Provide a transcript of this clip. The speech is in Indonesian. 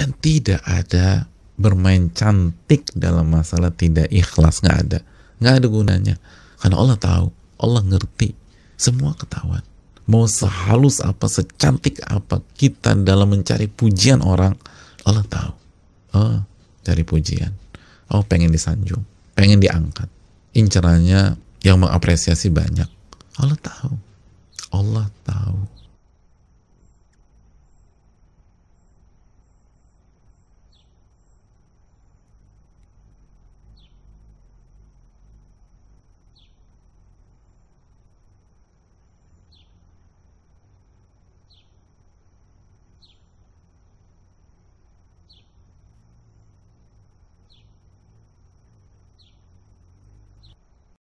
dan tidak ada bermain cantik dalam masalah tidak ikhlas nggak ada nggak ada gunanya karena Allah tahu Allah ngerti semua ketahuan mau sehalus apa secantik apa kita dalam mencari pujian orang Allah tahu oh cari pujian oh pengen disanjung pengen diangkat incerannya yang mengapresiasi banyak Allah tahu Allah